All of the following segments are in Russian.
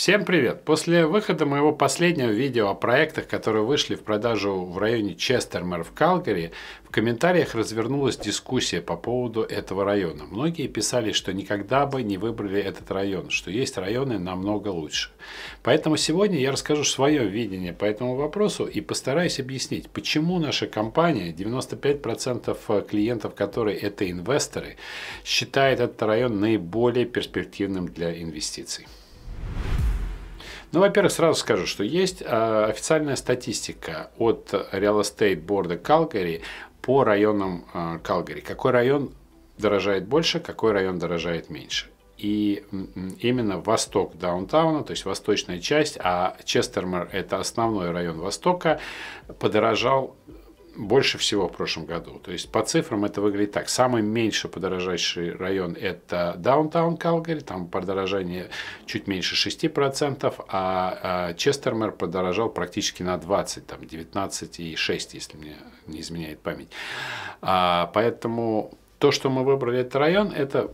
Всем привет! После выхода моего последнего видео о проектах, которые вышли в продажу в районе Честермер в Калгари, в комментариях развернулась дискуссия по поводу этого района. Многие писали, что никогда бы не выбрали этот район, что есть районы намного лучше. Поэтому сегодня я расскажу свое видение по этому вопросу и постараюсь объяснить, почему наша компания, 95% клиентов которой это инвесторы, считает этот район наиболее перспективным для инвестиций. Ну, во-первых, сразу скажу, что есть а, официальная статистика от Real Estate Board Calgary по районам Калгари. Какой район дорожает больше, какой район дорожает меньше и именно восток даунтауна, то есть восточная часть, а Честермер – это основной район Востока, подорожал больше всего в прошлом году. То есть по цифрам это выглядит так. Самый меньше подорожающий район – это Даунтаун Калгари, там подорожание чуть меньше 6%, а, а Честермер подорожал практически на 20, там 19,6, если мне не изменяет память. А, поэтому то, что мы выбрали этот район, это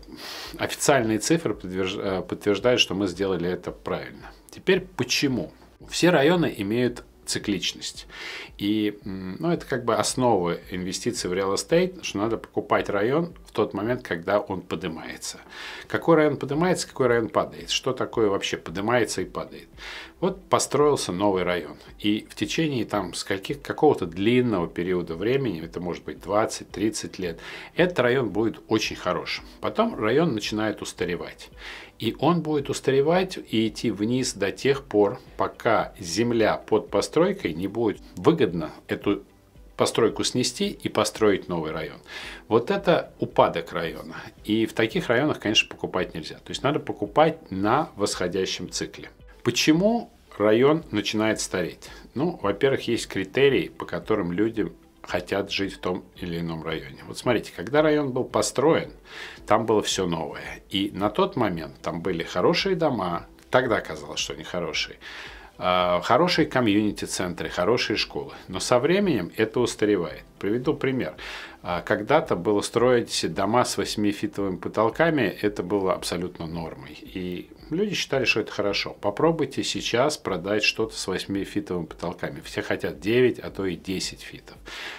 официальные цифры э, подтверждают, что мы сделали это правильно. Теперь почему? Все районы имеют цикличность. И ну, это как бы основа инвестиций в real estate, что надо покупать район в тот момент, когда он поднимается. Какой район поднимается, какой район падает. Что такое вообще поднимается и падает. Вот построился новый район. И в течение там скольких, какого-то длинного периода времени, это может быть 20-30 лет, этот район будет очень хорошим. Потом район начинает устаревать. И он будет устаревать и идти вниз до тех пор, пока земля под постройкой не будет выгодно эту постройку снести и построить новый район. Вот это упадок района. И в таких районах, конечно, покупать нельзя. То есть надо покупать на восходящем цикле. Почему район начинает стареть? Ну, во-первых, есть критерии, по которым люди хотят жить в том или ином районе. Вот смотрите, когда район был построен, там было все новое. И на тот момент там были хорошие дома, тогда казалось, что они хорошие. А, хорошие комьюнити-центры, хорошие школы. Но со временем это устаревает. Приведу пример. А, когда-то было строить дома с восьмифитовыми потолками, это было абсолютно нормой. И люди считали, что это хорошо. Попробуйте сейчас продать что-то с 8-фитовыми потолками. Все хотят 9, а то и 10 фитов.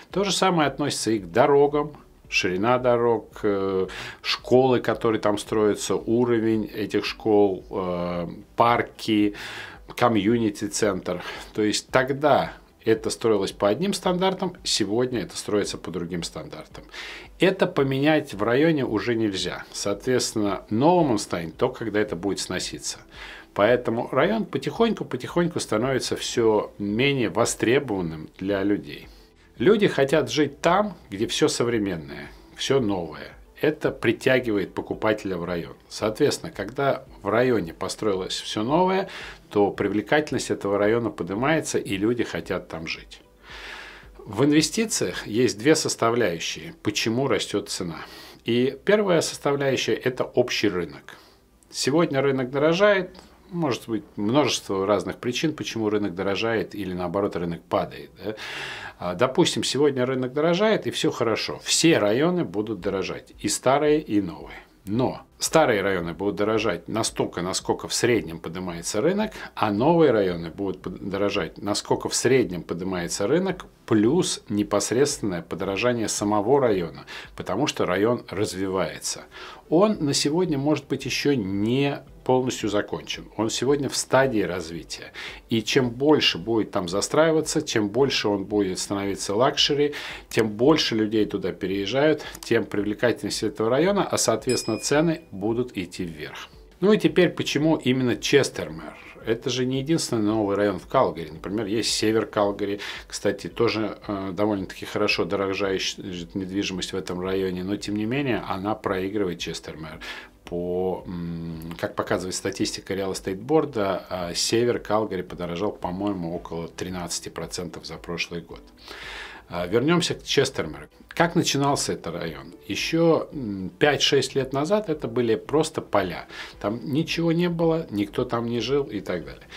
То же самое относится и к дорогам, ширина дорог, э, школы, которые там строятся, уровень этих школ, э, парки, комьюнити-центр. То есть тогда это строилось по одним стандартам, сегодня это строится по другим стандартам. Это поменять в районе уже нельзя. Соответственно, новым он станет только, когда это будет сноситься. Поэтому район потихоньку-потихоньку становится все менее востребованным для людей. Люди хотят жить там, где все современное, все новое это притягивает покупателя в район. Соответственно, когда в районе построилось все новое, то привлекательность этого района поднимается, и люди хотят там жить. В инвестициях есть две составляющие, почему растет цена. И первая составляющая – это общий рынок. Сегодня рынок дорожает, может быть множество разных причин, почему рынок дорожает или наоборот рынок падает. Да? А, допустим, сегодня рынок дорожает и все хорошо. Все районы будут дорожать, и старые, и новые. Но старые районы будут дорожать настолько, насколько в среднем поднимается рынок, а новые районы будут дорожать насколько в среднем поднимается рынок, плюс непосредственное подорожание самого района, потому что район развивается. Он на сегодня может быть еще не полностью закончен. Он сегодня в стадии развития. И чем больше будет там застраиваться, чем больше он будет становиться лакшери, тем больше людей туда переезжают, тем привлекательность этого района, а соответственно цены будут идти вверх. Ну и теперь, почему именно Честермер? Это же не единственный новый район в Калгари. Например, есть север Калгари. Кстати, тоже э, довольно-таки хорошо дорожающая недвижимость в этом районе. Но, тем не менее, она проигрывает Честермер по, как показывает статистика Real Estate Эстейтборда, север Калгари подорожал, по-моему, около 13% за прошлый год. А, вернемся к Честермеру. Как начинался этот район? Еще 5-6 лет назад это были просто поля. Там ничего не было, никто там не жил и так далее.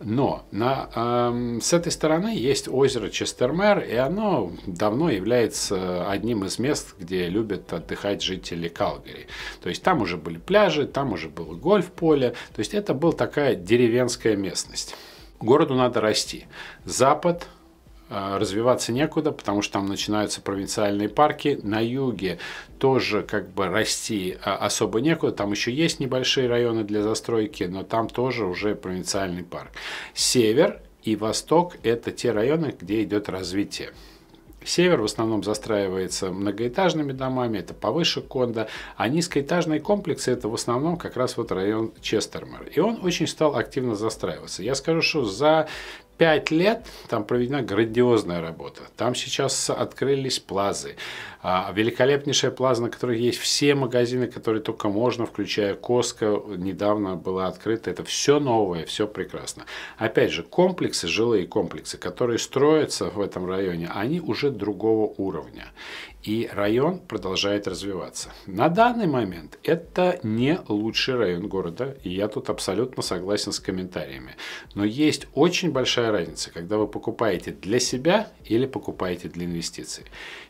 Но на, э, с этой стороны есть озеро Честермер, и оно давно является одним из мест, где любят отдыхать жители Калгари. То есть там уже были пляжи, там уже было гольф-поле, то есть это была такая деревенская местность. Городу надо расти. Запад, а, развиваться некуда, потому что там начинаются провинциальные парки. На юге тоже как бы расти а, особо некуда. Там еще есть небольшие районы для застройки, но там тоже уже провинциальный парк. Север и восток – это те районы, где идет развитие. Север в основном застраивается многоэтажными домами, это повыше кондо, а низкоэтажные комплексы это в основном как раз вот район Честермер. И он очень стал активно застраиваться. Я скажу, что за пять лет там проведена грандиозная работа. Там сейчас открылись плазы. А, великолепнейшая плаза, на которой есть все магазины, которые только можно, включая Коска, недавно была открыта. Это все новое, все прекрасно. Опять же, комплексы, жилые комплексы, которые строятся в этом районе, они уже другого уровня и район продолжает развиваться. На данный момент это не лучший район города, и я тут абсолютно согласен с комментариями. Но есть очень большая разница, когда вы покупаете для себя или покупаете для инвестиций.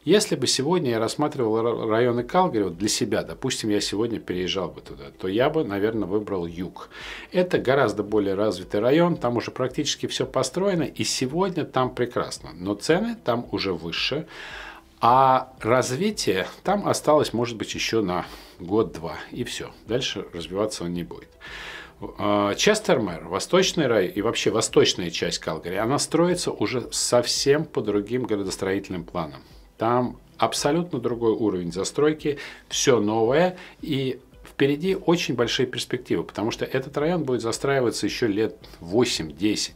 Если бы сегодня я рассматривал районы Калгари вот для себя, допустим, я сегодня переезжал бы туда, то я бы, наверное, выбрал юг. Это гораздо более развитый район, там уже практически все построено, и сегодня там прекрасно, но цены там уже выше. А развитие там осталось, может быть, еще на год-два, и все. Дальше развиваться он не будет. А, Честермер, Восточный рай и вообще восточная часть Калгари, она строится уже совсем по другим городостроительным планам. Там абсолютно другой уровень застройки, все новое, и впереди очень большие перспективы, потому что этот район будет застраиваться еще лет 8-10.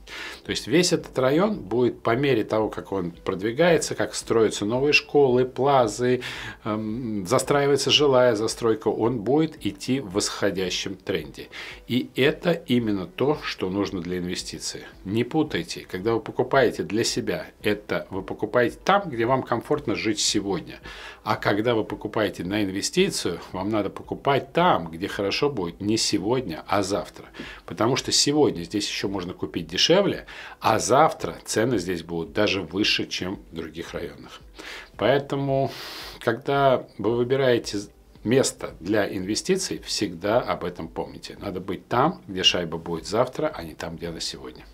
То есть весь этот район будет по мере того, как он продвигается, как строятся новые школы, плазы, эм, застраивается жилая застройка, он будет идти в восходящем тренде. И это именно то, что нужно для инвестиций. Не путайте, когда вы покупаете для себя, это вы покупаете там, где вам комфортно жить сегодня. А когда вы покупаете на инвестицию, вам надо покупать там, там, где хорошо будет не сегодня, а завтра. Потому что сегодня здесь еще можно купить дешевле, а завтра цены здесь будут даже выше, чем в других районах. Поэтому, когда вы выбираете место для инвестиций, всегда об этом помните. Надо быть там, где шайба будет завтра, а не там, где она сегодня.